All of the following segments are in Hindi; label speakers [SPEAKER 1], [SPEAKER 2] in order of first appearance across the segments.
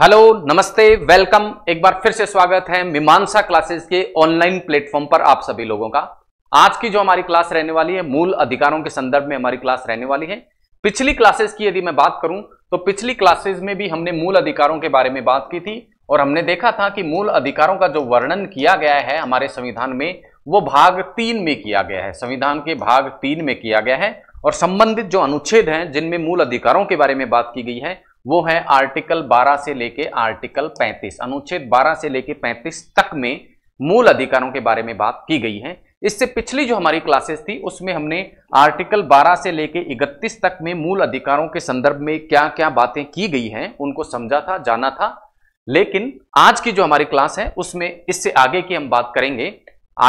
[SPEAKER 1] हेलो नमस्ते वेलकम एक बार फिर से स्वागत है मीमांसा क्लासेस के ऑनलाइन प्लेटफॉर्म पर आप सभी लोगों का आज की जो हमारी क्लास रहने वाली है मूल अधिकारों के संदर्भ में हमारी क्लास रहने वाली है पिछली क्लासेस की यदि मैं बात करूं तो पिछली क्लासेस में भी हमने मूल अधिकारों के बारे में बात की थी और हमने देखा था कि मूल अधिकारों का जो वर्णन किया गया है हमारे संविधान में वो भाग तीन में किया गया है संविधान के भाग तीन में किया गया है और संबंधित जो अनुच्छेद हैं जिनमें मूल अधिकारों के बारे में बात की गई है वो है आर्टिकल 12 से लेके आर्टिकल 35 अनुच्छेद 12 से लेके 35 तक में मूल अधिकारों के बारे में बात की गई है इससे पिछली जो हमारी क्लासेस थी उसमें हमने आर्टिकल 12 से लेके 31 तक में मूल अधिकारों के संदर्भ में क्या क्या बातें की गई हैं उनको समझा था जाना था लेकिन आज की जो हमारी क्लास है उसमें इससे आगे की हम बात करेंगे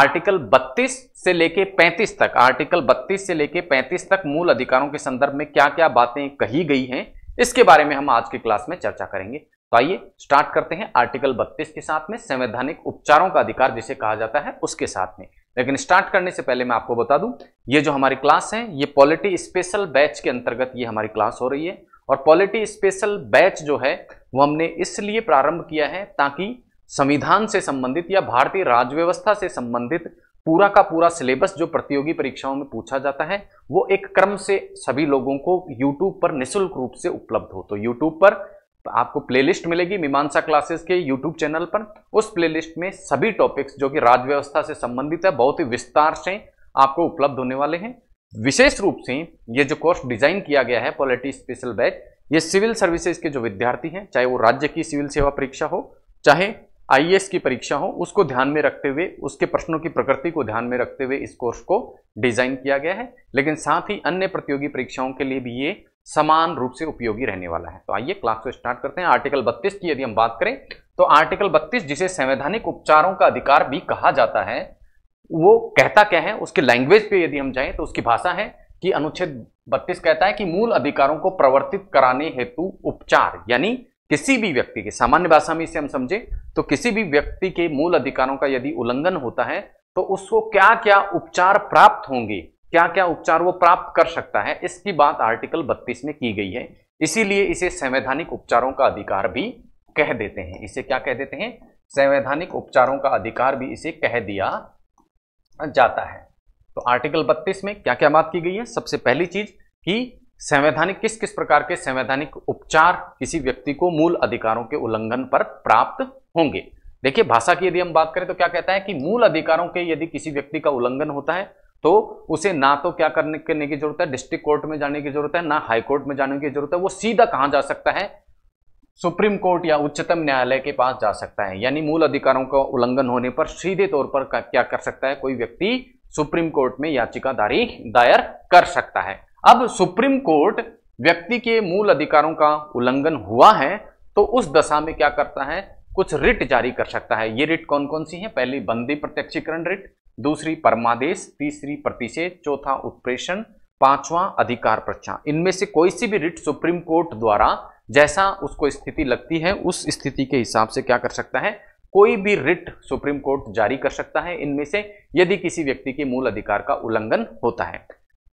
[SPEAKER 1] आर्टिकल 32 से लेके 35 तक आर्टिकल 32 से लेके 35 तक मूल अधिकारों के संदर्भ में क्या क्या बातें कही गई हैं इसके बारे में हम आज की क्लास में चर्चा करेंगे तो आइए स्टार्ट करते हैं आर्टिकल 32 के साथ में संवैधानिक उपचारों का अधिकार जिसे कहा जाता है उसके साथ में लेकिन स्टार्ट करने से पहले मैं आपको बता दूं ये जो हमारी क्लास है ये पॉलिटी स्पेशल बैच के अंतर्गत ये हमारी क्लास हो रही है और पॉलिटी स्पेशल बैच जो है वो हमने इसलिए प्रारंभ किया है ताकि संविधान से संबंधित या भारतीय राज्य व्यवस्था से संबंधित पूरा का पूरा सिलेबस जो प्रतियोगी परीक्षाओं में पूछा जाता है वो एक क्रम से सभी लोगों को यूट्यूब पर निःशुल्क रूप से उपलब्ध हो तो यूट्यूब पर आपको प्लेलिस्ट मिलेगी मीमांसा क्लासेस के यूट्यूब चैनल पर उस प्लेलिस्ट में सभी टॉपिक्स जो कि राजव्यवस्था से संबंधित है बहुत ही विस्तार से आपको उपलब्ध होने वाले हैं विशेष रूप से ये जो कोर्स डिजाइन किया गया है पॉलिटी स्पेशल बैच ये सिविल सर्विसेज के जो विद्यार्थी हैं चाहे वो राज्य की सिविल सेवा परीक्षा हो चाहे आई e की परीक्षा हो उसको ध्यान में रखते हुए उसके प्रश्नों की प्रकृति को ध्यान में रखते हुए इस कोर्स को डिजाइन किया गया है लेकिन साथ ही अन्य प्रतियोगी परीक्षाओं के लिए भी ये समान रूप से उपयोगी रहने वाला है तो आइए क्लास को स्टार्ट करते हैं आर्टिकल 32 की यदि हम बात करें तो आर्टिकल 32 जिसे संवैधानिक उपचारों का अधिकार भी कहा जाता है वो कहता क्या है उसके लैंग्वेज पे यदि हम जाएं तो उसकी भाषा है कि अनुच्छेद 32 कहता है कि मूल अधिकारों को प्रवर्तित कराने हेतु उपचार यानी किसी भी व्यक्ति के सामान्य भाषा में इसे हम समझे तो किसी भी व्यक्ति के मूल अधिकारों का यदि उल्लंघन होता है तो उसको क्या क्या उपचार प्राप्त होंगे क्या क्या उपचार वो प्राप्त कर सकता है इसकी बात आर्टिकल 32 में की गई है इसीलिए इसे संवैधानिक उपचारों का अधिकार भी कह देते हैं इसे क्या कह देते हैं संवैधानिक उपचारों का अधिकार भी इसे कह दिया जाता है तो आर्टिकल 32 में क्या क्या बात की गई है सबसे पहली चीज कि संवैधानिक किस किस प्रकार के संवैधानिक उपचार किसी व्यक्ति को मूल अधिकारों के उल्लंघन पर प्राप्त होंगे देखिए भाषा की यदि हम बात करें तो क्या कहता है कि मूल अधिकारों के यदि किसी व्यक्ति का उल्लंघन होता है तो उसे ना तो क्या करने करने की जरूरत है डिस्ट्रिक्ट कोर्ट में जाने की जरूरत है ना हाई कोर्ट में जाने की जरूरत है वो सीधा कहां जा सकता है सुप्रीम कोर्ट या उच्चतम न्यायालय के पास जा सकता है यानी मूल अधिकारों का उल्लंघन होने पर सीधे तौर पर क्या कर सकता है कोई व्यक्ति सुप्रीम कोर्ट में याचिका दायर कर सकता है अब सुप्रीम कोर्ट व्यक्ति के मूल अधिकारों का उल्लंघन हुआ है तो उस दशा में क्या करता है कुछ रिट जारी कर सकता है ये रिट कौन कौन सी है पहली बंदी प्रत्यक्षीकरण रिट दूसरी परमादेश तीसरी प्रतिषेध चौथा उत्प्रेषण पांचवा अधिकार प्रचार इनमें से कोई सी भी रिट सुप्रीम कोर्ट द्वारा जैसा उसको स्थिति लगती है उस स्थिति के हिसाब से क्या कर सकता है कोई भी रिट सुप्रीम कोर्ट जारी कर सकता है इनमें से यदि किसी व्यक्ति के मूल अधिकार का उल्लंघन होता है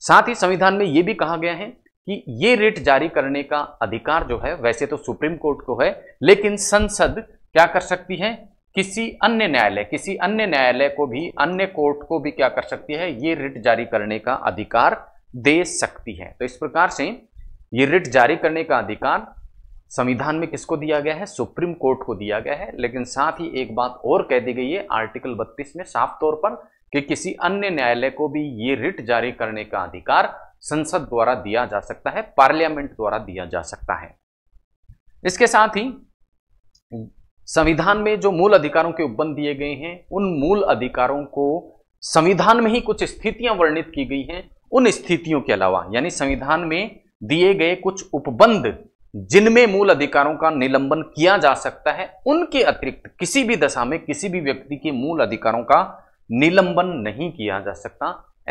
[SPEAKER 1] साथ ही संविधान में यह भी कहा गया है कि ये रेट जारी करने का अधिकार जो है वैसे तो सुप्रीम कोर्ट को है लेकिन संसद क्या कर सकती है किसी अन्य न्यायालय किसी अन्य न्यायालय को भी अन्य कोर्ट को भी क्या कर सकती है ये रिट जारी करने का अधिकार दे सकती है तो इस प्रकार से ये रिट जारी करने का अधिकार संविधान में किसको दिया गया है सुप्रीम कोर्ट को दिया गया है लेकिन साथ ही एक बात और कह दी गई है आर्टिकल 32 में साफ तौर पर कि किसी अन्य न्यायालय को भी ये रिट जारी करने का अधिकार संसद द्वारा दिया जा सकता है पार्लियामेंट द्वारा दिया जा सकता है इसके साथ ही संविधान में जो मूल अधिकारों के उपबंध दिए गए हैं उन मूल अधिकारों को संविधान में ही कुछ स्थितियां वर्णित की गई हैं उन स्थितियों के अलावा यानी संविधान में दिए गए कुछ उपबंध जिनमें मूल अधिकारों का निलंबन किया जा सकता है उनके अतिरिक्त किसी भी दशा में किसी भी व्यक्ति के मूल अधिकारों का निलंबन नहीं किया जा सकता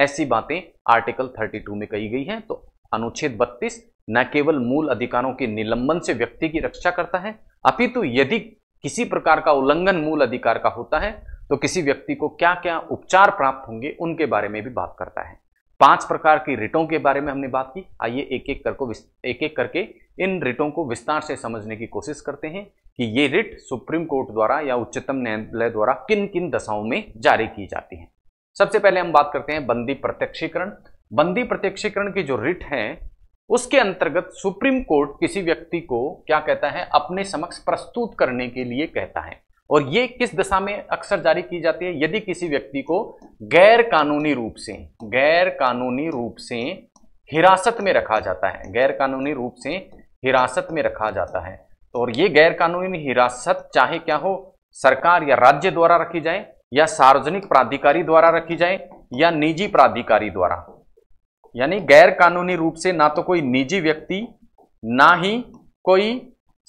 [SPEAKER 1] ऐसी बातें आर्टिकल 32 में कही गई हैं तो अनुच्छेद 32 न केवल मूल अधिकारों के निलंबन से व्यक्ति की रक्षा करता है अपितु यदि किसी प्रकार का उल्लंघन मूल अधिकार का होता है तो किसी व्यक्ति को क्या क्या उपचार प्राप्त होंगे उनके बारे में भी बात करता है पांच प्रकार की रिटों के बारे में हमने बात की आइए एक एक कर को एक एक करके इन रिटों को विस्तार से समझने की कोशिश करते हैं कि ये रिट सुप्रीम कोर्ट द्वारा या उच्चतम न्यायालय द्वारा किन किन दशाओं में जारी की जाती है सबसे पहले हम बात करते हैं बंदी प्रत्यक्षीकरण बंदी प्रत्यक्षीकरण की जो रिट है उसके अंतर्गत सुप्रीम कोर्ट किसी व्यक्ति को क्या कहता है अपने समक्ष प्रस्तुत करने के लिए कहता है और ये किस दशा में अक्सर जारी की जाती है यदि किसी व्यक्ति को गैर कानूनी रूप से गैर कानूनी रूप से हिरासत में रखा जाता है गैर कानूनी रूप से हिरासत में रखा जाता है तो और ये गैरकानूनी हिरासत चाहे क्या हो सरकार या राज्य द्वारा रखी जाए या सार्वजनिक प्राधिकारी द्वारा रखी जाए या निजी प्राधिकारी द्वारा यानी गैर कानूनी रूप से ना तो कोई निजी व्यक्ति ना ही कोई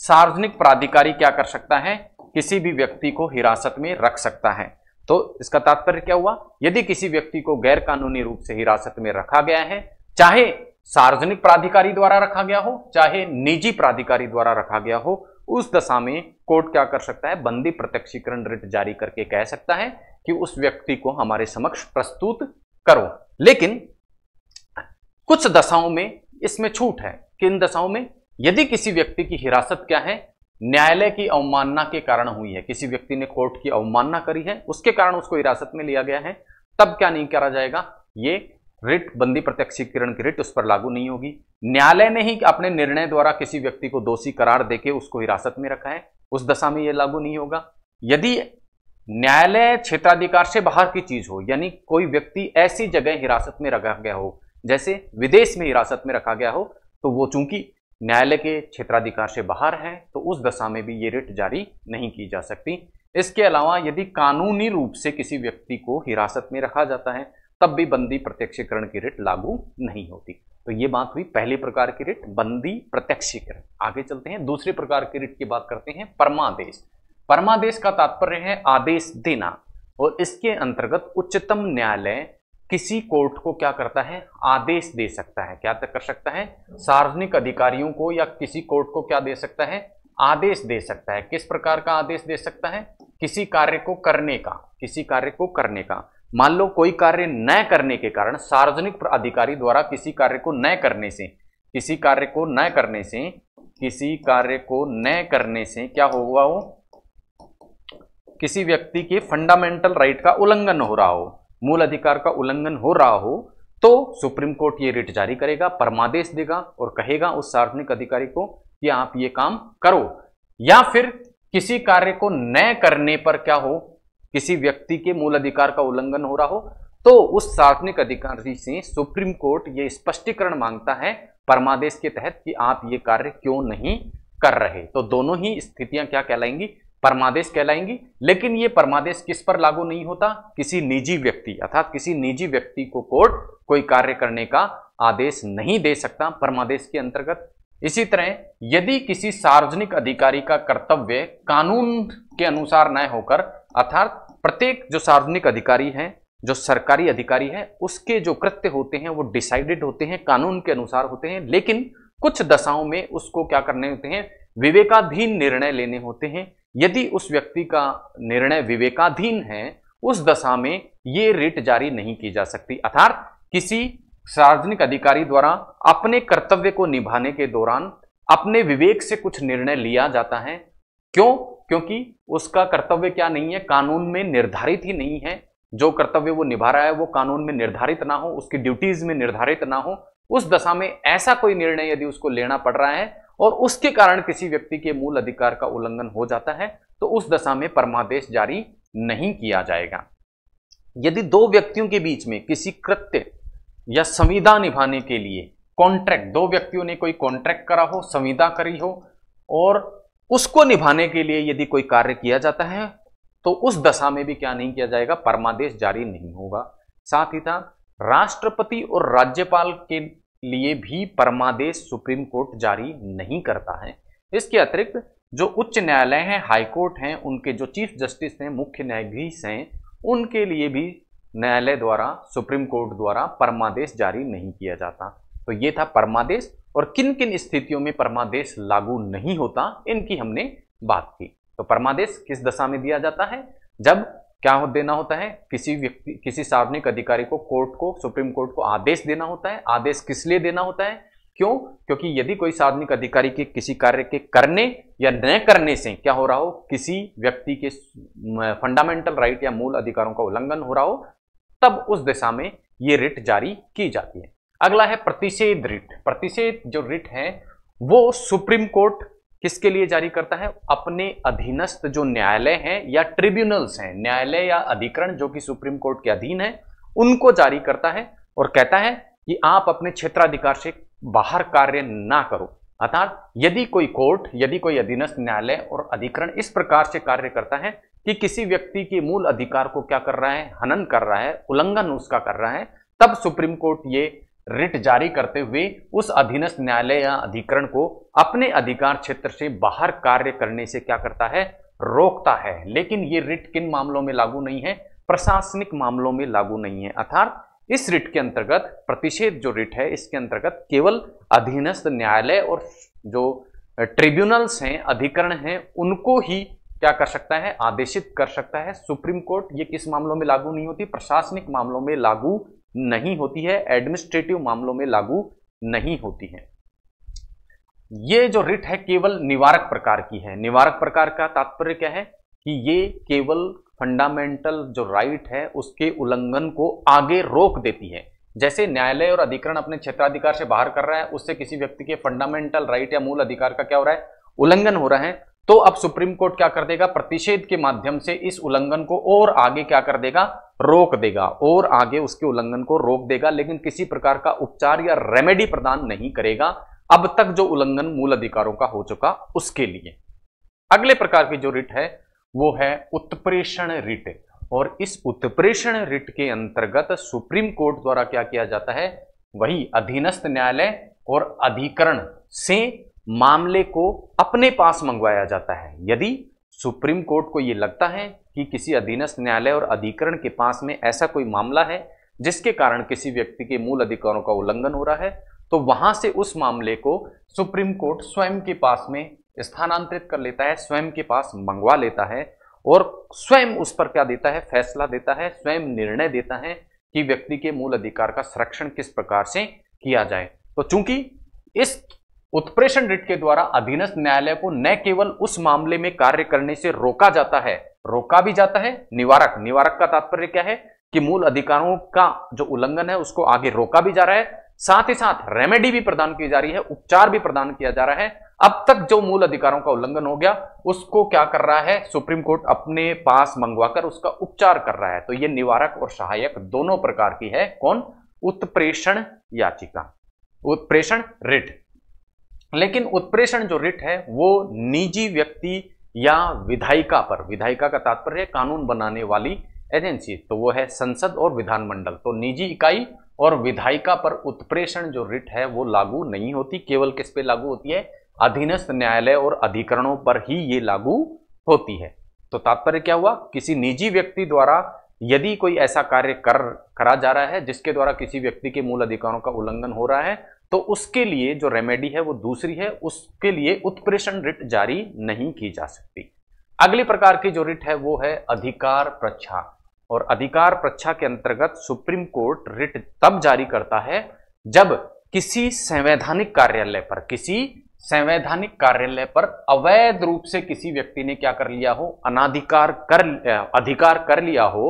[SPEAKER 1] सार्वजनिक प्राधिकारी क्या कर सकता है किसी भी व्यक्ति को हिरासत में रख सकता है तो इसका तात्पर्य क्या हुआ यदि किसी व्यक्ति को गैर कानूनी रूप से हिरासत में रखा गया है चाहे सार्वजनिक प्राधिकारी द्वारा रखा गया हो चाहे निजी प्राधिकारी द्वारा रखा गया हो उस दशा में कोर्ट क्या कर सकता है बंदी प्रत्यक्षीकरण रिट जारी करके कह सकता है कि उस व्यक्ति को हमारे समक्ष प्रस्तुत करो लेकिन कुछ दशाओं में इसमें छूट है किन दशाओं में यदि किसी व्यक्ति की हिरासत क्या है न्यायालय की अवमानना के कारण हुई है किसी व्यक्ति ने कोर्ट की अवमानना करी है उसके कारण उसको हिरासत में लिया गया है तब क्या नहीं करा जाएगा ये रिट बंदी प्रत्यक्षीकरण की रिट उस पर लागू नहीं होगी न्यायालय ने ही अपने निर्णय द्वारा किसी व्यक्ति को दोषी करार देके उसको हिरासत में रखा है उस दशा में यह लागू नहीं होगा यदि न्यायालय क्षेत्राधिकार से बाहर की चीज हो यानी कोई व्यक्ति ऐसी जगह हिरासत में रखा गया हो जैसे विदेश में हिरासत में रखा गया हो तो वो चूंकि न्यायालय के क्षेत्राधिकार से बाहर है तो उस दशा में भी ये रिट जारी नहीं की जा सकती इसके अलावा यदि कानूनी रूप से किसी व्यक्ति को हिरासत में रखा जाता है तब भी बंदी प्रत्यक्षीकरण की रिट लागू नहीं होती तो ये बात हुई पहले प्रकार की रिट बंदी प्रत्यक्षीकरण आगे चलते हैं दूसरे प्रकार की रिट की बात करते हैं परमादेश परमादेश का तात्पर्य है आदेश देना और इसके अंतर्गत उच्चतम न्यायालय किसी कोर्ट को क्या करता है आदेश दे सकता है क्या कर सकता है सार्वजनिक अधिकारियों को या किसी कोर्ट को क्या दे सकता है आदेश दे सकता है किस प्रकार का आदेश दे सकता है किसी कार्य को करने का किसी कार्य को करने का मान लो कोई कार्य न करने के कारण सार्वजनिक अधिकारी द्वारा किसी कार्य को न करने से किसी कार्य को न करने से किसी कार्य को न करने से क्या होगा वो किसी व्यक्ति के फंडामेंटल राइट का उल्लंघन हो रहा हो मूल अधिकार का उल्लंघन हो रहा हो तो सुप्रीम कोर्ट ये रिट जारी करेगा परमादेश देगा और कहेगा उस सार्वजनिक अधिकारी को कि आप ये काम करो या फिर किसी कार्य को न करने पर क्या हो किसी व्यक्ति के मूल अधिकार का उल्लंघन हो रहा हो तो उस सार्वजनिक अधिकारी से सुप्रीम कोर्ट ये स्पष्टीकरण मांगता है परमादेश के तहत कि आप ये कार्य क्यों नहीं कर रहे तो दोनों ही स्थितियां क्या कहलाएंगी परमादेश कहलाएंगी लेकिन ये परमादेश किस पर लागू नहीं होता किसी निजी व्यक्ति अर्थात किसी निजी व्यक्ति को कोर्ट कोई कार्य करने का आदेश नहीं दे सकता परमादेश के अंतर्गत इसी तरह यदि किसी सार्वजनिक अधिकारी का कर्तव्य कानून के अनुसार न होकर अर्थात प्रत्येक जो सार्वजनिक अधिकारी हैं जो सरकारी अधिकारी हैं उसके जो कृत्य होते हैं वो डिसाइडेड होते हैं कानून के अनुसार होते हैं लेकिन कुछ दशाओं में उसको क्या करने होते हैं विवेकाधीन निर्णय लेने होते हैं यदि उस व्यक्ति का निर्णय विवेकाधीन है उस दशा में ये रिट जारी नहीं की जा सकती अर्थात किसी सार्वजनिक अधिकारी द्वारा अपने कर्तव्य को निभाने के दौरान अपने विवेक से कुछ निर्णय लिया जाता है क्यों क्योंकि उसका कर्तव्य क्या नहीं है कानून में निर्धारित ही नहीं है जो कर्तव्य वो निभा रहा है वो कानून में निर्धारित ना हो उसकी ड्यूटीज में निर्धारित ना हो उस दशा में ऐसा कोई निर्णय यदि उसको लेना पड़ रहा है और उसके कारण किसी व्यक्ति के मूल अधिकार का उल्लंघन हो जाता है तो उस दशा में परमादेश जारी नहीं किया जाएगा यदि दो व्यक्तियों के बीच में किसी कृत्य या संविदा निभाने के लिए कॉन्ट्रैक्ट दो व्यक्तियों ने कोई कॉन्ट्रैक्ट करा हो संविदा करी हो और उसको निभाने के लिए यदि कोई कार्य किया जाता है तो उस दशा में भी क्या नहीं किया जाएगा परमादेश जारी नहीं होगा साथ ही साथ राष्ट्रपति और राज्यपाल के लिए भी परमादेश सुप्रीम कोर्ट जारी नहीं करता है इसके अतिरिक्त जो उच्च न्यायालय हैं हाईकोर्ट हैं उनके जो चीफ जस्टिस हैं मुख्य न्यायाधीश हैं उनके लिए भी न्यायालय द्वारा सुप्रीम कोर्ट द्वारा परमादेश जारी नहीं किया जाता तो ये था परमादेश और किन किन स्थितियों में परमादेश लागू नहीं होता इनकी हमने बात की तो परमादेश किस दशा में दिया जाता है जब क्या हो देना होता है किसी व्यक्ति किसी सार्वजनिक अधिकारी को कोर्ट को सुप्रीम कोर्ट को आदेश देना होता है आदेश किस लिए देना होता है क्यों क्योंकि यदि कोई सार्वजनिक अधिकारी के किसी कार्य के करने या न करने से क्या हो रहा हो किसी व्यक्ति के फंडामेंटल राइट या मूल अधिकारों का उल्लंघन हो रहा हो तब उस दिशा में ये रिट जारी की जाती है अगला है प्रतिषेध रिट प्रतिषेध जो रिट है वो सुप्रीम कोर्ट किसके लिए जारी करता है अपने अधीनस्थ जो न्यायालय हैं या ट्रिब्यूनल्स हैं न्यायालय या अधिकरण जो कि सुप्रीम कोर्ट के अधीन है उनको जारी करता है और कहता है कि आप अपने क्षेत्राधिकार से बाहर कार्य ना करो अर्थात यदि कोई कोर्ट यदि कोई अधीनस्थ न्यायालय और अधिकरण इस प्रकार से कार्य करता है कि किसी व्यक्ति के मूल अधिकार को क्या कर रहा है हनन कर रहा है उल्लंघन उसका कर रहा है तब सुप्रीम कोर्ट ये रिट जारी करते हुए उस अधीनस्थ न्यायालय या अधिकरण को अपने अधिकार क्षेत्र से बाहर कार्य करने से क्या करता है रोकता है लेकिन ये रिट किन मामलों में लागू नहीं है प्रशासनिक मामलों में लागू नहीं है अर्थात इस रिट के अंतर्गत प्रतिषेध जो रिट है इसके अंतर्गत केवल अधीनस्थ न्यायालय और जो ट्रिब्यूनल्स हैं अधिकरण हैं उनको ही क्या कर सकता है आदेशित कर सकता है सुप्रीम कोर्ट ये किस मामलों में लागू नहीं होती प्रशासनिक मामलों में लागू नहीं होती है एडमिनिस्ट्रेटिव मामलों में लागू नहीं होती है ये जो रिट है केवल निवारक प्रकार की है निवारक प्रकार का तात्पर्य क्या है कि ये केवल फंडामेंटल जो राइट है उसके उल्लंघन को आगे रोक देती है जैसे न्यायालय और अधिकरण अपने क्षेत्राधिकार से बाहर कर रहा है उससे किसी व्यक्ति के फंडामेंटल राइट या मूल अधिकार का क्या हो रहा है उल्लंघन हो रहा है तो अब सुप्रीम कोर्ट क्या कर देगा प्रतिषेध के माध्यम से इस उल्लंघन को और आगे क्या कर देगा रोक देगा और आगे उसके उल्लंघन को रोक देगा लेकिन किसी प्रकार का उपचार या रेमेडी प्रदान नहीं करेगा अब तक जो उल्लंघन मूल अधिकारों का हो चुका उसके लिए अगले प्रकार की जो रिट है वो है उत्प्रेषण रिट और इस उत्प्रेषण रिट के अंतर्गत सुप्रीम कोर्ट द्वारा क्या किया जाता है वही अधीनस्थ न्यायालय और अधिकरण से मामले को अपने पास मंगवाया जाता है यदि सुप्रीम कोर्ट को यह लगता है कि किसी अधीनस्थ न्यायालय और अधिकरण के पास में ऐसा कोई मामला है जिसके कारण किसी व्यक्ति के मूल अधिकारों का उल्लंघन हो रहा है तो वहां से उस मामले को सुप्रीम कोर्ट स्वयं के पास में स्थानांतरित कर लेता है स्वयं के पास मंगवा लेता है और स्वयं उस पर क्या देता है फैसला देता है स्वयं निर्णय देता है कि व्यक्ति के मूल अधिकार का संरक्षण किस प्रकार से किया जाए तो चूंकि इस उत्प्रेषण रिट के द्वारा अधीनस्थ न्यायालय को न केवल उस मामले में कार्य करने से रोका जाता है रोका भी जाता है निवारक निवारक का तात्पर्य क्या है कि मूल अधिकारों का जो उल्लंघन है उसको आगे रोका भी जा रहा है साथ ही साथ रेमेडी भी प्रदान की जा रही है उपचार भी प्रदान किया जा रहा है अब तक जो मूल अधिकारों का उल्लंघन हो गया उसको क्या कर रहा है सुप्रीम कोर्ट अपने पास मंगवाकर उसका उपचार कर रहा है तो ये निवारक और सहायक दोनों प्रकार की है कौन उत्प्रेषण याचिका उत्प्रेषण रिट लेकिन उत्प्रेषण जो रिट है वो निजी व्यक्ति या विधायिका पर विधायिका का तात्पर्य कानून बनाने वाली एजेंसी तो वो है संसद और विधानमंडल तो निजी इकाई और विधायिका पर उत्प्रेषण जो रिट है वो लागू नहीं होती केवल किस पे लागू होती है अधीनस्थ न्यायालय और अधिकरणों पर ही ये लागू होती है तो तात्पर्य क्या हुआ किसी निजी व्यक्ति द्वारा यदि कोई ऐसा कार्य कर करा जा रहा है जिसके द्वारा किसी व्यक्ति के मूल अधिकारों का उल्लंघन हो रहा है तो उसके लिए जो रेमेडी है वो दूसरी है उसके लिए उत्प्रेषण रिट जारी नहीं की जा सकती अगली प्रकार की जो रिट है वो है अधिकार प्रच्छा और अधिकार प्रच्छा के अंतर्गत सुप्रीम कोर्ट रिट तब जारी करता है जब किसी संवैधानिक कार्यालय पर किसी संवैधानिक कार्यालय पर अवैध रूप से किसी व्यक्ति ने क्या कर लिया हो अनाधिकार कर अधिकार कर लिया हो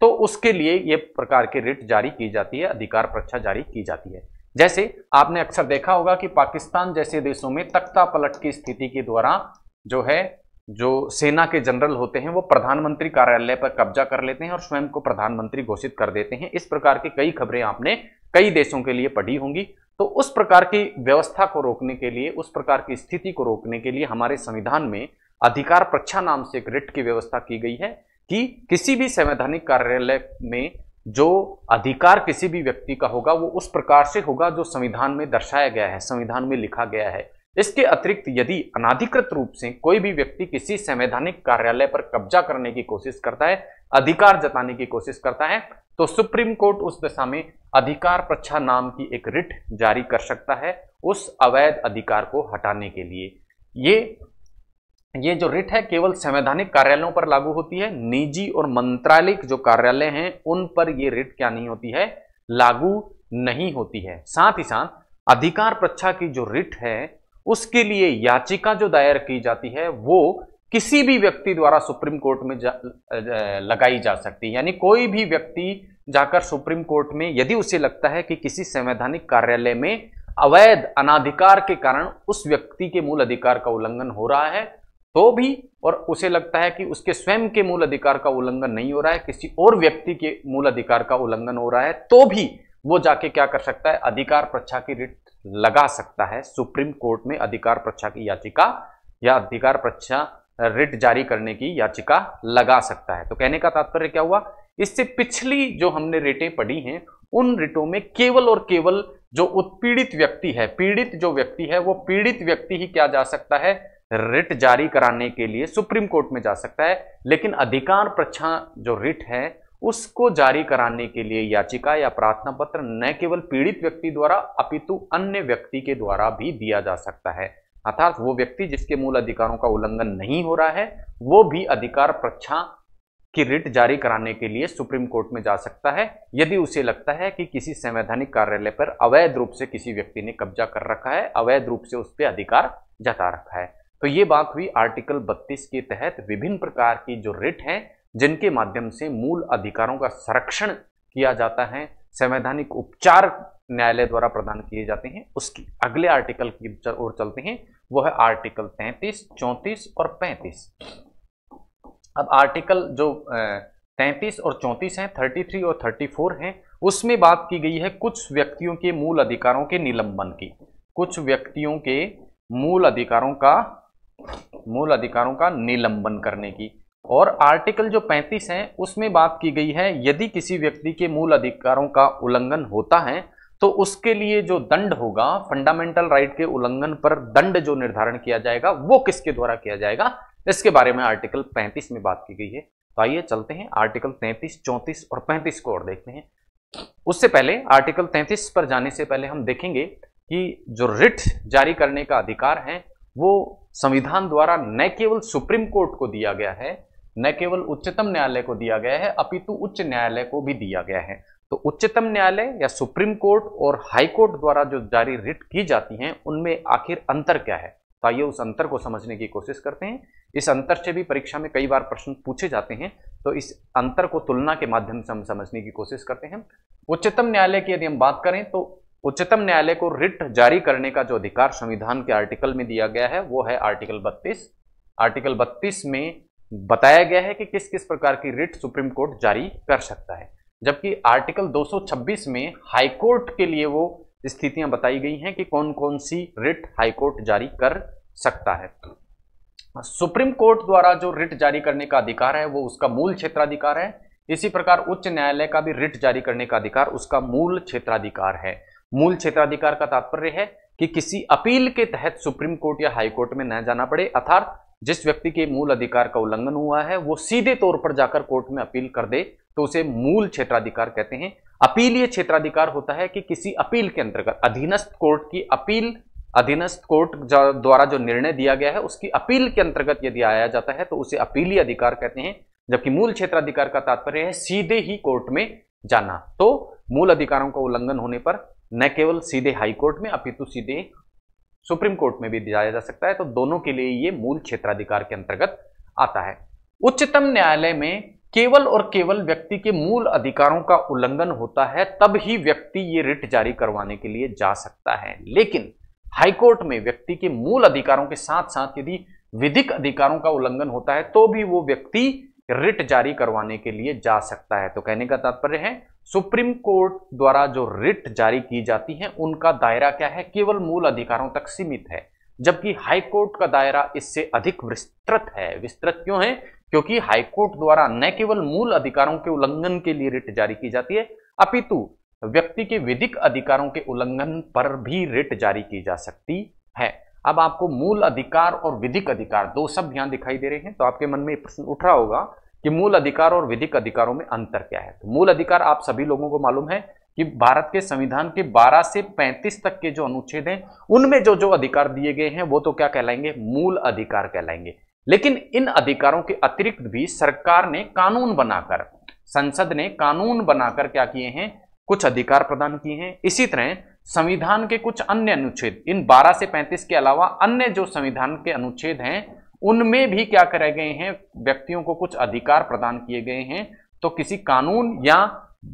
[SPEAKER 1] तो उसके लिए ये प्रकार के रिट जारी की जाती है अधिकार प्रच्छा जारी की जाती है जैसे आपने अक्सर देखा होगा कि पाकिस्तान जैसे देशों में तख्ता पलट की स्थिति के द्वारा जो है जो सेना के जनरल होते हैं वो प्रधानमंत्री कार्यालय पर कब्जा कर लेते हैं और स्वयं को प्रधानमंत्री घोषित कर देते हैं इस प्रकार की कई खबरें आपने कई देशों के लिए पढ़ी होंगी तो उस प्रकार की व्यवस्था को रोकने के लिए उस प्रकार की स्थिति को रोकने के लिए हमारे संविधान में अधिकार प्रक्षा नाम से एक रिट की व्यवस्था की गई है कि किसी भी संवैधानिक कार्यालय में जो अधिकार किसी भी व्यक्ति का होगा वो उस प्रकार से होगा जो संविधान में दर्शाया गया है संविधान में लिखा गया है इसके अतिरिक्त यदि अनाधिकृत रूप से कोई भी व्यक्ति किसी संवैधानिक कार्यालय पर कब्जा करने की कोशिश करता है अधिकार जताने की कोशिश करता है तो सुप्रीम कोर्ट उस दिशा में अधिकार प्रच्छा नाम की एक रिट जारी कर सकता है उस अवैध अधिकार को हटाने के लिए ये ये जो रिट है केवल संवैधानिक कार्यालयों पर लागू होती है निजी और मंत्रालयिक जो कार्यालय हैं उन पर ये रिट क्या नहीं होती है लागू नहीं होती है साथ ही साथ अधिकार प्रच्छा की जो रिट है उसके लिए याचिका जो दायर की जाती है वो किसी भी व्यक्ति द्वारा सुप्रीम कोर्ट में जा, लगाई जा सकती है यानी कोई भी व्यक्ति जाकर सुप्रीम कोर्ट में यदि उसे लगता है कि किसी संवैधानिक कार्यालय में अवैध अनाधिकार के कारण उस व्यक्ति के मूल अधिकार का उल्लंघन हो रहा है तो भी और उसे लगता है कि उसके स्वयं के मूल अधिकार का उल्लंघन नहीं हो रहा है किसी और व्यक्ति के मूल अधिकार का उल्लंघन हो रहा है तो भी वो जाके क्या कर सकता है अधिकार प्रच्छा की रिट लगा सकता है सुप्रीम कोर्ट में अधिकार प्रच्छा की याचिका या अधिकार प्रच्छा रिट जारी करने की याचिका लगा सकता है तो कहने का तात्पर्य क्या हुआ इससे पिछली जो हमने रेटें पढ़ी हैं उन रिटों में केवल और केवल जो उत्पीड़ित व्यक्ति है पीड़ित जो व्यक्ति है वो पीड़ित व्यक्ति ही क्या जा सकता है रिट जारी कराने के लिए सुप्रीम कोर्ट में जा सकता है लेकिन अधिकार प्रच्छा जो रिट है उसको जारी कराने के लिए याचिका या प्रार्थना पत्र न केवल पीड़ित व्यक्ति द्वारा अपितु अन्य व्यक्ति के द्वारा भी दिया जा सकता है अर्थात वो व्यक्ति जिसके मूल अधिकारों का उल्लंघन नहीं हो रहा है वो भी अधिकार प्रच्छा की रिट जारी कराने के लिए सुप्रीम कोर्ट में जा सकता है यदि उसे लगता है कि किसी संवैधानिक कार्यालय पर अवैध रूप से किसी व्यक्ति ने कब्जा कर रखा है अवैध रूप से उस पर अधिकार जता रखा है तो ये बात हुई आर्टिकल 32 के तहत विभिन्न प्रकार की जो रिट हैं जिनके माध्यम से मूल अधिकारों का संरक्षण किया जाता है संवैधानिक उपचार न्यायालय द्वारा प्रदान किए जाते हैं उसकी अगले आर्टिकल की ओर चलते हैं वो है आर्टिकल 33, 34 और 35 अब आर्टिकल जो तैंतीस और चौंतीस हैं 33 और 34 हैं उसमें बात की गई है कुछ व्यक्तियों के मूल अधिकारों के निलंबन की कुछ व्यक्तियों के मूल अधिकारों का मूल अधिकारों का निलंबन करने की और आर्टिकल जो 35 है उसमें बात की गई है यदि किसी व्यक्ति के मूल अधिकारों का उल्लंघन होता है तो उसके लिए जो दंड होगा फंडामेंटल राइट के उल्लंघन पर दंड जो निर्धारण किया जाएगा वो किसके द्वारा किया जाएगा इसके बारे में आर्टिकल 35 में बात की गई है तो आइए चलते हैं आर्टिकल 33, 34 और 35 को और देखते हैं उससे पहले आर्टिकल 33 पर जाने से पहले हम देखेंगे कि जो रिट जारी करने का अधिकार है वो संविधान द्वारा न केवल सुप्रीम कोर्ट को दिया गया है न केवल उच्चतम न्यायालय को दिया गया है अपितु उच्च न्यायालय को भी दिया गया है तो उच्चतम न्यायालय या सुप्रीम कोर्ट और हाई कोर्ट द्वारा जो जारी रिट की जाती हैं उनमें आखिर अंतर क्या है तो आइए उस अंतर को समझने की कोशिश करते हैं इस अंतर से भी परीक्षा में कई बार प्रश्न पूछे जाते हैं तो इस अंतर को तुलना के माध्यम से हम समझने की कोशिश करते हैं उच्चतम न्यायालय की यदि हम बात करें तो उच्चतम न्यायालय को रिट जारी करने का जो अधिकार संविधान के आर्टिकल में दिया गया है वो है आर्टिकल 32 आर्टिकल 32 में बताया गया है कि किस किस प्रकार की रिट सुप्रीम कोर्ट जारी कर सकता है जबकि आर्टिकल 226 में हाई कोर्ट के लिए वो स्थितियां बताई गई हैं कि कौन कौन सी रिट हाई कोर्ट जारी कर सकता है सुप्रीम कोर्ट द्वारा जो रिट जारी करने का अधिकार है वो उसका मूल क्षेत्राधिकार है इसी प्रकार उच्च न्यायालय का भी रिट जारी करने का अधिकार उसका मूल क्षेत्राधिकार है मूल क्षेत्राधिकार का तात्पर्य है कि किसी अपील के तहत सुप्रीम कोर्ट या हाई कोर्ट में न जाना पड़े अर्थात जिस व्यक्ति के मूल अधिकार का उल्लंघन हुआ है वो सीधे तौर पर जाकर कोर्ट में अपील कर दे तो उसे मूल क्षेत्राधिकार कहते हैं अपील ये क्षेत्राधिकार होता है कि किसी अपील के अंतर्गत अधीनस्थ कोर्ट की अपील अधीनस्थ कोर्ट द्वारा जो निर्णय दिया गया है उसकी अपील के अंतर्गत यदि आया जाता है तो उसे अपीलीय अधिकार कहते हैं जबकि मूल क्षेत्राधिकार का तात्पर्य है सीधे ही कोर्ट में जाना तो मूल अधिकारों का उल्लंघन होने पर न केवल सीधे हाई कोर्ट में अपितु सीधे सुप्रीम कोर्ट में भी दिया जा सकता है तो दोनों के लिए ये मूल क्षेत्राधिकार के अंतर्गत आता है उच्चतम न्यायालय में केवल और केवल व्यक्ति के मूल अधिकारों का उल्लंघन होता है तब ही व्यक्ति ये रिट जारी करवाने के लिए जा सकता है लेकिन हाईकोर्ट में व्यक्ति के मूल अधिकारों के साथ साथ यदि विधिक अधिकारों का उल्लंघन होता है तो भी वो व्यक्ति रिट जारी करवाने के लिए जा सकता है तो कहने का तात्पर्य है सुप्रीम कोर्ट द्वारा जो रिट जारी की जाती है उनका दायरा क्या है केवल मूल अधिकारों तक सीमित है जबकि हाई कोर्ट का दायरा इससे अधिक विस्तृत है विस्तृत क्यों है क्योंकि हाई कोर्ट द्वारा न केवल मूल अधिकारों के उल्लंघन के लिए रिट जारी की जाती है अपितु व्यक्ति के विधिक अधिकारों के उल्लंघन पर भी रिट जारी की जा सकती है अब आपको मूल अधिकार और विधिक अधिकार दो शब्द यहां दिखाई दे रहे हैं तो आपके मन में प्रश्न उठ रहा होगा कि मूल अधिकार और विधिक अधिकारों में अंतर क्या है तो मूल अधिकार आप सभी लोगों को मालूम है कि भारत के संविधान के 12 से 35 तक के जो अनुच्छेद हैं उनमें जो जो अधिकार दिए गए हैं वो तो क्या कहलाएंगे मूल अधिकार कहलाएंगे लेकिन इन अधिकारों के अतिरिक्त भी सरकार ने कानून बनाकर संसद ने कानून बनाकर क्या किए हैं कुछ अधिकार प्रदान किए हैं इसी तरह संविधान के कुछ अन्य अनुच्छेद इन 12 से 35 के अलावा अन्य जो संविधान के अनुच्छेद हैं उनमें भी क्या करे गए हैं व्यक्तियों को कुछ अधिकार प्रदान किए गए हैं तो किसी कानून या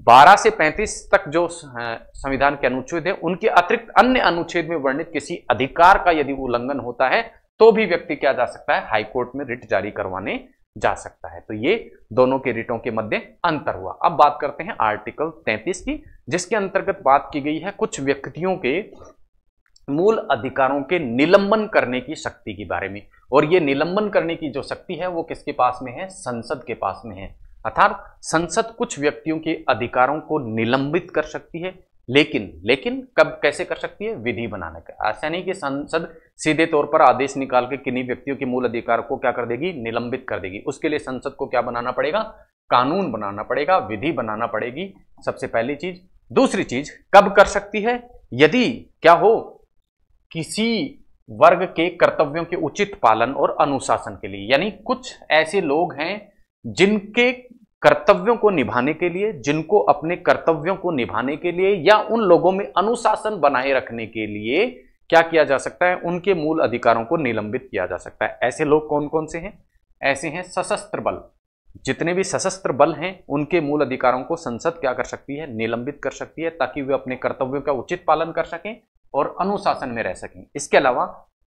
[SPEAKER 1] 12 से 35 तक जो संविधान के अनुच्छेद है उनके अतिरिक्त अन्य अनुच्छेद में वर्णित किसी अधिकार का यदि उल्लंघन होता है तो भी व्यक्ति क्या जा सकता है हाईकोर्ट में रिट जारी करवाने जा सकता है तो ये दोनों के रिटों के मध्य अंतर हुआ अब बात करते हैं आर्टिकल 33 की जिसके अंतर्गत बात की गई है कुछ व्यक्तियों के मूल अधिकारों के निलंबन करने की शक्ति के बारे में और ये निलंबन करने की जो शक्ति है वो किसके पास में है संसद के पास में है अर्थात संसद कुछ व्यक्तियों के अधिकारों को निलंबित कर सकती है लेकिन लेकिन कब कैसे कर सकती है विधि बनाने का ऐसा नहीं कि संसद सीधे तौर पर आदेश निकाल के किन्हीं व्यक्तियों के मूल अधिकार को क्या कर देगी निलंबित कर देगी उसके लिए संसद को क्या बनाना पड़ेगा कानून बनाना पड़ेगा विधि बनाना पड़ेगी सबसे पहली चीज दूसरी चीज कब कर सकती है यदि क्या हो किसी वर्ग के कर्तव्यों के उचित पालन और अनुशासन के लिए यानी कुछ ऐसे लोग हैं जिनके कर्तव्यों को निभाने के लिए जिनको अपने कर्तव्यों को निभाने के लिए या उन लोगों में अनुशासन बनाए रखने के लिए क्या किया जा सकता है उनके मूल अधिकारों को निलंबित किया जा सकता है ऐसे लोग कौन कौन से हैं ऐसे हैं सशस्त्र बल जितने भी सशस्त्र बल हैं उनके मूल अधिकारों को संसद क्या कर सकती है निलंबित कर सकती है ताकि वे अपने कर्तव्यों का उचित पालन कर सकें और अनुशासन में रह सकें इसके अलावा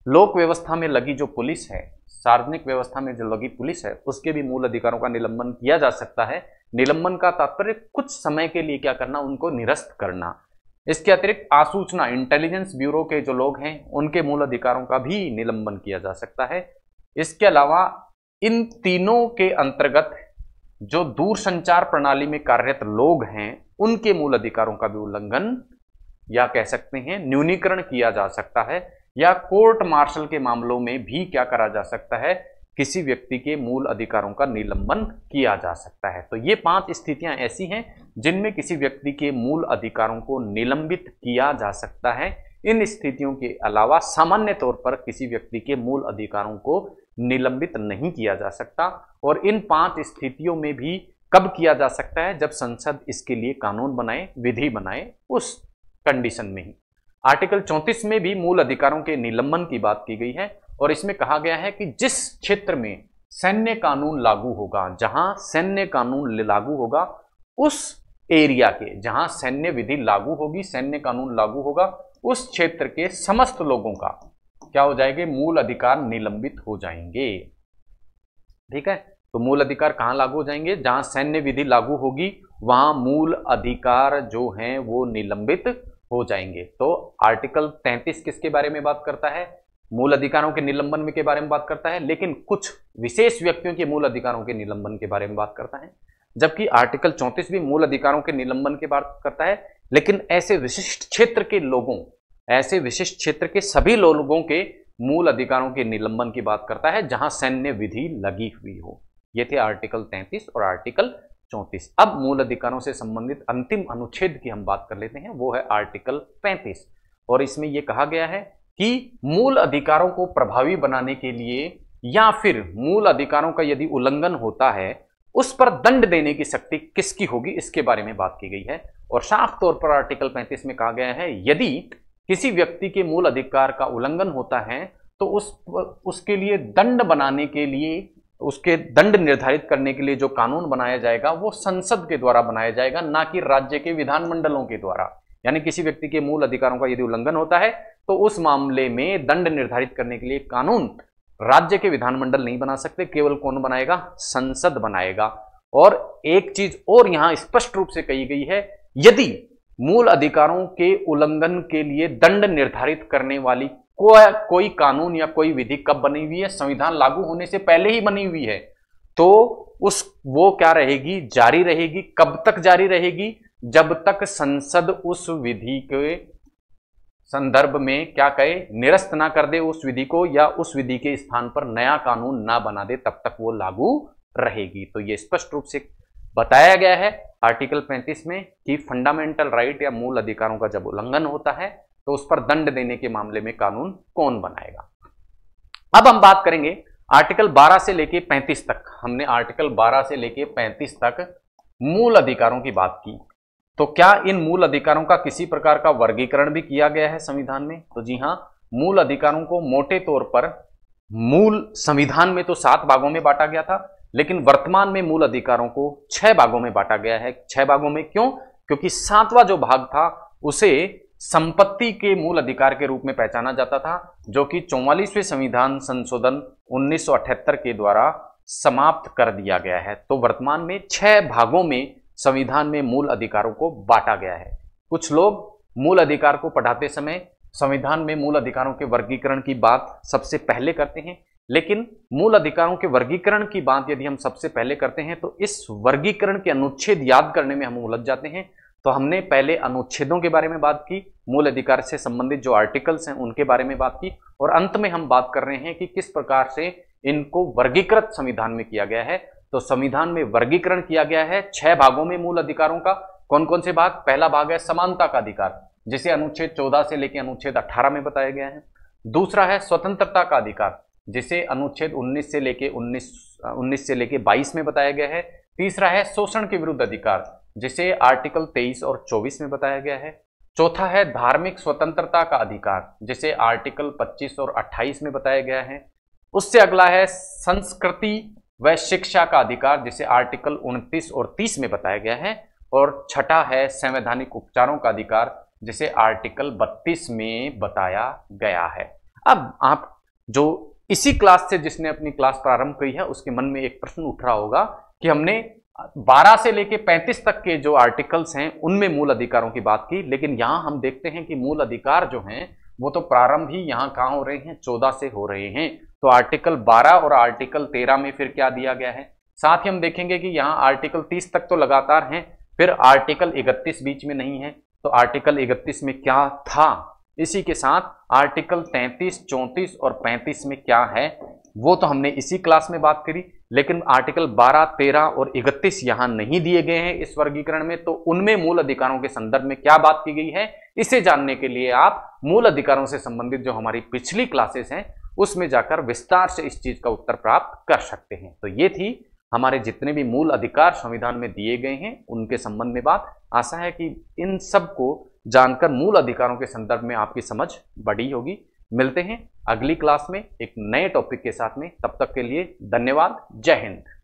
[SPEAKER 1] लोक व्यवस्था में लगी जो पुलिस है सार्वजनिक व्यवस्था में जो लगी पुलिस है उसके भी मूल अधिकारों का निलंबन किया जा सकता है निलंबन का तात्पर्य कुछ समय के लिए क्या करना उनको निरस्त करना इसके अतिरिक्त आसूचना इंटेलिजेंस ब्यूरो के जो लोग हैं उनके मूल अधिकारों का भी निलंबन किया जा सकता है इसके अलावा इन तीनों के अंतर्गत जो दूरसंचार प्रणाली में कार्यरत लोग हैं उनके मूल अधिकारों का भी उल्लंघन या कह सकते हैं न्यूनीकरण किया जा सकता है या कोर्ट मार्शल के मामलों में भी क्या करा जा सकता है किसी व्यक्ति के मूल अधिकारों का निलंबन किया जा सकता है तो ये पांच स्थितियां ऐसी हैं जिनमें किसी व्यक्ति के मूल अधिकारों को निलंबित किया जा सकता है इन स्थितियों के अलावा सामान्य तौर पर किसी व्यक्ति के मूल अधिकारों को निलंबित नहीं किया जा सकता और इन पांच स्थितियों में भी कब किया जा सकता है जब संसद इसके लिए कानून बनाए विधि बनाए उस कंडीशन में ही आर्टिकल 34 में भी मूल अधिकारों के निलंबन की बात की गई है और इसमें कहा गया है कि जिस क्षेत्र में सैन्य कानून लागू होगा जहां सैन्य कानून लागू होगा उस एरिया के जहां सैन्य विधि लागू होगी सैन्य कानून लागू होगा उस क्षेत्र के समस्त लोगों का क्या हो जाएंगे मूल अधिकार निलंबित हो जाएंगे ठीक है तो मूल अधिकार कहां लागू हो जाएंगे जहां सैन्य विधि लागू होगी वहां मूल अधिकार जो हैं वो निलंबित हो जाएंगे तो आर्टिकल 33 किसके बारे में बात करता है मूल अधिकारों के निलंबन के बारे में बात करता है लेकिन कुछ विशेष व्यक्तियों के मूल अधिकारों के निलंबन के बारे में बात करता है जबकि आर्टिकल 34 भी मूल अधिकारों के निलंबन के बात करता है लेकिन ऐसे विशिष्ट क्षेत्र के लोगों ऐसे विशिष्ट क्षेत्र के सभी लोगों के मूल अधिकारों के निलंबन की बात करता है जहां सैन्य विधि लगी हुई हो ये थे आर्टिकल 33 और आर्टिकल चौंतीस अब मूल अधिकारों से संबंधित अंतिम अनुच्छेद की हम बात कर लेते हैं वो है आर्टिकल पैंतीस और इसमें यह कहा गया है कि मूल अधिकारों को प्रभावी बनाने के लिए या फिर मूल अधिकारों का यदि उल्लंघन होता है उस पर दंड देने की शक्ति किसकी होगी इसके बारे में बात की गई है और साफ तौर पर आर्टिकल 35 में कहा गया है यदि किसी व्यक्ति के मूल अधिकार का उल्लंघन होता है तो उस उसके लिए दंड बनाने के लिए उसके दंड निर्धारित करने के लिए जो कानून बनाया जाएगा वो संसद के द्वारा बनाया जाएगा ना कि राज्य के विधानमंडलों के द्वारा यानी किसी व्यक्ति के मूल अधिकारों का यदि उल्लंघन होता है तो उस मामले में दंड निर्धारित करने के लिए कानून राज्य के विधानमंडल नहीं बना सकते केवल कौन बनाएगा संसद बनाएगा और एक चीज और यहां स्पष्ट रूप से कही गई है यदि मूल अधिकारों के उल्लंघन के लिए दंड निर्धारित करने वाली को कोई कानून या कोई विधि कब बनी हुई है संविधान लागू होने से पहले ही बनी हुई है तो उस वो क्या रहेगी जारी रहेगी कब तक जारी रहेगी जब तक संसद उस विधि के संदर्भ में क्या कहे निरस्त ना कर दे उस विधि को या उस विधि के स्थान पर नया कानून ना बना दे तब तक वो लागू रहेगी तो ये स्पष्ट रूप से बताया गया है आर्टिकल 35 में कि फंडामेंटल राइट या मूल अधिकारों का जब उल्लंघन होता है तो उस पर दंड देने के मामले में कानून कौन बनाएगा अब हम बात करेंगे आर्टिकल 12 से लेके 35 तक हमने आर्टिकल 12 से लेके 35 तक मूल अधिकारों की बात की तो क्या इन मूल अधिकारों का किसी प्रकार का वर्गीकरण भी किया गया है संविधान में तो जी हां मूल अधिकारों को मोटे तौर पर मूल संविधान में तो सात भागों में बांटा गया था लेकिन वर्तमान में मूल अधिकारों को छह भागों में बांटा गया है छह भागों में क्यों क्योंकि सातवां जो भाग था उसे संपत्ति के मूल अधिकार के रूप में पहचाना जाता था जो कि चौवालीसवें संविधान संशोधन उन्नीस के द्वारा समाप्त कर दिया गया है तो वर्तमान में छह भागों में संविधान में मूल अधिकारों को बांटा गया है कुछ लोग मूल अधिकार को पढ़ाते समय संविधान में मूल अधिकारों के वर्गीकरण की बात सबसे पहले करते हैं लेकिन मूल अधिकारों के वर्गीकरण की बात यदि हम सबसे पहले करते हैं तो इस वर्गीकरण के अनुच्छेद याद करने में हम उलझ जाते हैं तो हमने पहले अनुच्छेदों के बारे में बात की मूल अधिकार से संबंधित जो आर्टिकल्स हैं उनके बारे में बात की और अंत में हम बात कर रहे हैं कि किस प्रकार से इनको वर्गीकृत संविधान में किया गया है तो संविधान में वर्गीकरण किया गया है छह भागों में मूल अधिकारों का कौन कौन से भाग पहला भाग है समानता का अधिकार जिसे अनुच्छेद चौदह से लेकर अनुच्छेद अठारह में बताया गया है दूसरा है स्वतंत्रता का अधिकार जिसे अनुच्छेद उन्नीस से लेके उन्नीस उन्नीस से लेके बाईस में बताया गया है तीसरा है शोषण के विरुद्ध अधिकार जिसे आर्टिकल 23 और 24 में बताया गया है चौथा है धार्मिक स्वतंत्रता का अधिकार जिसे आर्टिकल 25 और 28 में बताया गया है उससे अगला है संस्कृति व शिक्षा का अधिकार जिसे आर्टिकल 29 और 30 में बताया गया है और छठा है संवैधानिक उपचारों का अधिकार जिसे आर्टिकल 32 में बताया गया है अब आप जो इसी क्लास से जिसने अपनी क्लास प्रारंभ की है उसके मन में एक प्रश्न उठ रहा होगा कि हमने 12 से लेके 35 तक के जो आर्टिकल्स हैं उनमें मूल अधिकारों की बात की लेकिन यहां हम देखते हैं कि मूल अधिकार जो हैं वो तो प्रारंभ ही यहां कहाँ हो रहे हैं चौदह से हो रहे हैं तो आर्टिकल बारह और आर्टिकल तेरह में फिर क्या दिया गया है साथ ही हम देखेंगे कि यहां आर्टिकल तीस तक तो लगातार हैं फिर आर्टिकल इकतीस बीच में नहीं है तो आर्टिकल इकतीस में क्या था इसी के साथ आर्टिकल 33, 34 और 35 में क्या है वो तो हमने इसी क्लास में बात करी लेकिन आर्टिकल 12, 13 और 31 यहां नहीं दिए गए हैं इस वर्गीकरण में तो उनमें मूल अधिकारों के संदर्भ में क्या बात की गई है इसे जानने के लिए आप मूल अधिकारों से संबंधित जो हमारी पिछली क्लासेस हैं उसमें जाकर विस्तार से इस चीज का उत्तर प्राप्त कर सकते हैं तो ये थी हमारे जितने भी मूल अधिकार संविधान में दिए गए हैं उनके संबंध में बात आशा है कि इन सबको जानकर मूल अधिकारों के संदर्भ में आपकी समझ बड़ी होगी मिलते हैं अगली क्लास में एक नए टॉपिक के साथ में तब तक के लिए धन्यवाद जय हिंद